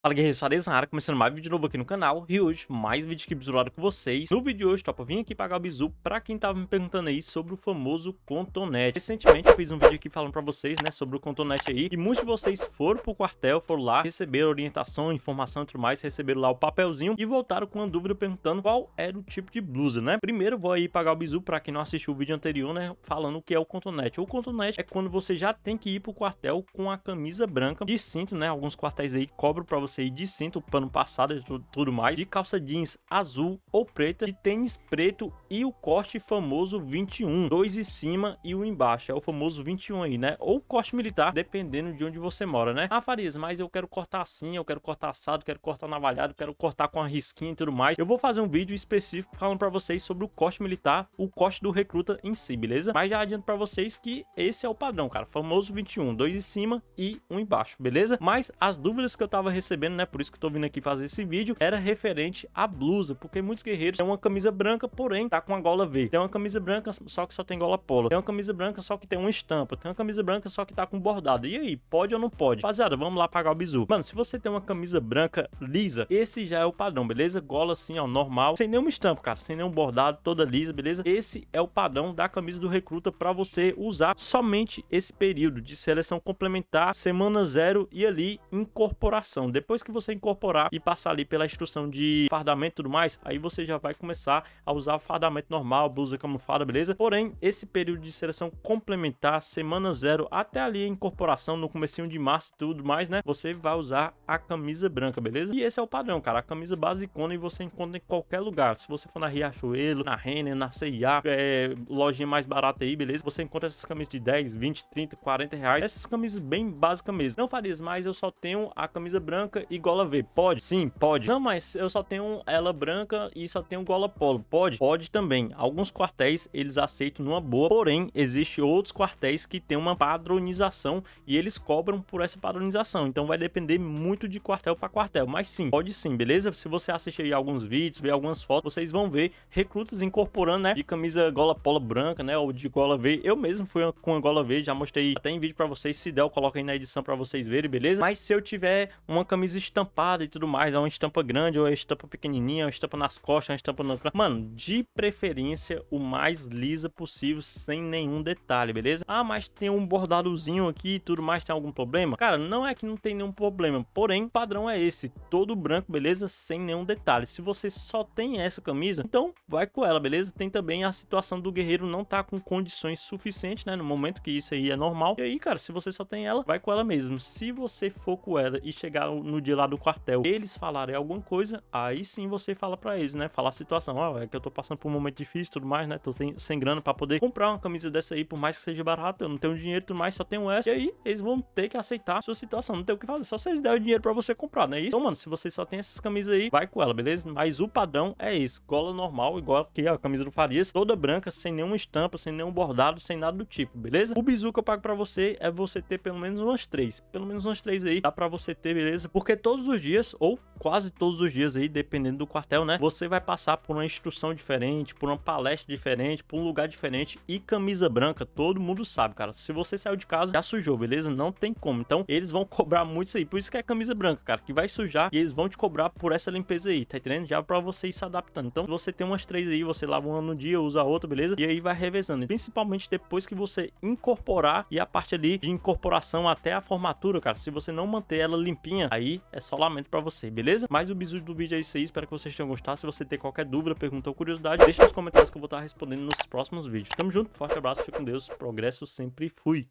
Fala guerreiros, na área, começando mais vídeo novo aqui no canal E hoje, mais vídeo aqui bizurado com vocês No vídeo de hoje, topa, vim aqui pagar o bizu Pra quem tava me perguntando aí sobre o famoso contonet. Recentemente eu fiz um vídeo aqui falando pra vocês, né, sobre o contonet aí E muitos de vocês foram pro quartel, foram lá Receberam orientação, informação e tudo mais Receberam lá o papelzinho e voltaram com uma dúvida Perguntando qual era o tipo de blusa, né Primeiro vou aí pagar o bizu pra quem não assistiu o vídeo anterior, né Falando o que é o contonet. O contonet é quando você já tem que ir pro quartel Com a camisa branca de cinto, né Alguns quartéis aí cobram pra você você ir de cinto, pano passado e tudo, mais, de calça jeans azul ou preta, de tênis preto e o corte famoso 21, dois em cima e um embaixo, é o famoso 21 aí, né? Ou corte militar, dependendo de onde você mora, né? Ah, Farias, mas eu quero cortar assim, eu quero cortar assado, quero cortar navalhado, quero cortar com a risquinha e tudo mais. Eu vou fazer um vídeo específico falando para vocês sobre o corte militar, o corte do recruta em si, beleza? Mas já adianto para vocês que esse é o padrão, cara, famoso 21, dois em cima e um embaixo, beleza? Mas as dúvidas que eu tava recebendo recebendo, né? Por isso que eu tô vindo aqui fazer esse vídeo, era referente à blusa, porque muitos guerreiros têm uma camisa branca, porém tá com a gola V. Tem uma camisa branca, só que só tem gola polo. Tem uma camisa branca, só que tem uma estampa. Tem uma camisa branca, só que tá com bordado. E aí, pode ou não pode? Rapaziada, vamos lá pagar o bizu. Mano, se você tem uma camisa branca lisa, esse já é o padrão, beleza? Gola assim, ó, normal, sem nenhuma estampa, cara, sem nenhum bordado, toda lisa, beleza? Esse é o padrão da camisa do recruta para você usar somente esse período de seleção complementar, semana zero e ali incorporação. Depois depois que você incorporar e passar ali pela instrução de fardamento e tudo mais, aí você já vai começar a usar fardamento normal, blusa camuflada, beleza? Porém, esse período de seleção complementar, semana zero, até ali a incorporação no comecinho de março e tudo mais, né? Você vai usar a camisa branca, beleza? E esse é o padrão, cara. A camisa basicona e você encontra em qualquer lugar. Se você for na Riachuelo, na Renner, na C&A, é, lojinha mais barata aí, beleza? Você encontra essas camisas de 10, 20, 30, 40 reais. Essas camisas bem básicas mesmo. Não farias mais, eu só tenho a camisa branca branca e gola V. Pode? Sim, pode. Não, mas eu só tenho ela branca e só tenho gola polo. Pode? Pode também. Alguns quartéis eles aceitam numa boa, porém, existe outros quartéis que têm uma padronização e eles cobram por essa padronização. Então vai depender muito de quartel para quartel. Mas sim, pode sim, beleza? Se você assistir aí alguns vídeos, ver algumas fotos, vocês vão ver recrutas incorporando, né? De camisa gola polo branca, né? Ou de gola V. Eu mesmo fui com a gola V, já mostrei até em vídeo para vocês. Se der, eu coloco aí na edição para vocês verem, beleza? Mas se eu tiver uma camisa camisa estampada e tudo mais. É uma estampa grande, ou é uma estampa pequenininha, é uma estampa nas costas, é uma estampa no... Mano, de preferência, o mais lisa possível, sem nenhum detalhe, beleza? Ah, mas tem um bordadozinho aqui e tudo mais, tem algum problema? Cara, não é que não tem nenhum problema, porém, o padrão é esse. Todo branco, beleza? Sem nenhum detalhe. Se você só tem essa camisa, então vai com ela, beleza? Tem também a situação do guerreiro não tá com condições suficientes, né? No momento que isso aí é normal. E aí, cara, se você só tem ela, vai com ela mesmo. Se você for com ela e chegar no no dia lá do quartel, eles falarem é alguma coisa, aí sim você fala para eles, né? Falar a situação, ó, oh, é que eu tô passando por um momento difícil tudo mais, né? Tô sem, sem grana para poder comprar uma camisa dessa aí, por mais que seja barata, eu não tenho dinheiro tudo mais, só tenho essa. E aí eles vão ter que aceitar a sua situação, não tem o que fazer, só se eles derem o dinheiro para você comprar, né? Então, mano, se você só tem essas camisas aí, vai com ela, beleza? Mas o padrão é isso, gola normal, igual aqui a camisa do Farias, toda branca, sem nenhuma estampa, sem nenhum bordado, sem nada do tipo, beleza? O bizu que eu pago para você é você ter pelo menos umas três, pelo menos umas três aí, dá para você ter, beleza? Porque porque todos os dias, ou quase todos os dias aí, dependendo do quartel, né? Você vai passar por uma instrução diferente, por uma palestra diferente, por um lugar diferente e camisa branca, todo mundo sabe, cara. Se você saiu de casa, já sujou, beleza? Não tem como. Então, eles vão cobrar muito isso aí. Por isso que é camisa branca, cara, que vai sujar e eles vão te cobrar por essa limpeza aí, tá entendendo? Já para você ir se adaptando. Então, você tem umas três aí, você lava uma no dia, usa a outra, beleza? E aí vai revezando. Principalmente depois que você incorporar e a parte ali de incorporação até a formatura, cara, se você não manter ela limpinha, aí é só lamento para você, beleza? Mas o bizu do vídeo é isso aí, espero que vocês tenham gostado. Se você tem qualquer dúvida, pergunta ou curiosidade, deixa nos comentários que eu vou estar respondendo nos próximos vídeos. Tamo junto, forte abraço, fique com Deus, progresso sempre fui.